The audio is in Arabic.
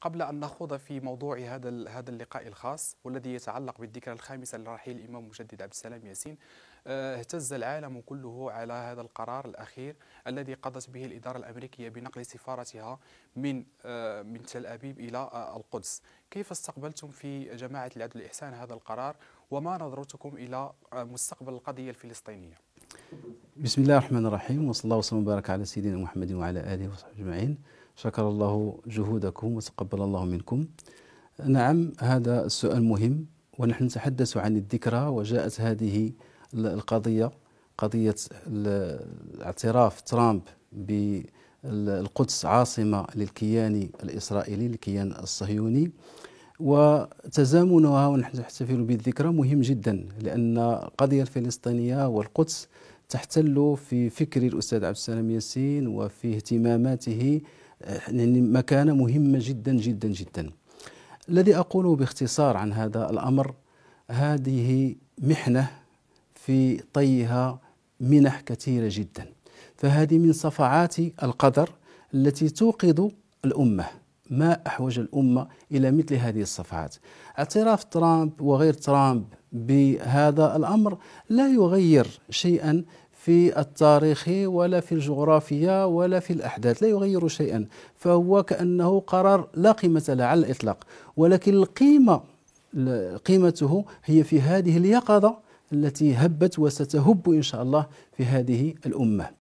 قبل أن نخوض في موضوع هذا هذا اللقاء الخاص والذي يتعلق بالذكرى الخامسة لرحيل الإمام مجدد عبد السلام ياسين آه، اهتز العالم كله على هذا القرار الأخير الذي قضت به الإدارة الأمريكية بنقل سفارتها من آه، من تل أبيب إلى آه، القدس كيف استقبلتم في جماعة العدل والإحسان هذا القرار وما نظرتكم إلى مستقبل القضية الفلسطينية بسم الله الرحمن الرحيم وصلى الله وسلم وبارك على سيدنا محمد وعلى آله وصحبه أجمعين شكر الله جهودكم وتقبل الله منكم نعم هذا السؤال مهم ونحن نتحدث عن الذكرى وجاءت هذه القضية قضية الاعتراف ترامب بالقدس عاصمة للكيان الإسرائيلي الكيان الصهيوني وتزامنها ونحن نحتفل بالذكرى مهم جدا لأن القضية الفلسطينية والقدس تحتل في فكر الأستاذ عبد السلام ياسين وفي اهتماماته يعني مكانة مهمة جدا جدا جدا الذي أقوله باختصار عن هذا الأمر هذه محنة في طيها منح كثيرة جدا فهذه من صفعات القدر التي توقظ الأمة ما أحوج الأمة إلى مثل هذه الصفعات اعتراف ترامب وغير ترامب بهذا الأمر لا يغير شيئا في التاريخ ولا في الجغرافيا ولا في الأحداث لا يغير شيئا فهو كأنه قرار لا قيمة له على الإطلاق ولكن القيمة قيمته هي في هذه اليقظة التي هبت وستهب إن شاء الله في هذه الأمة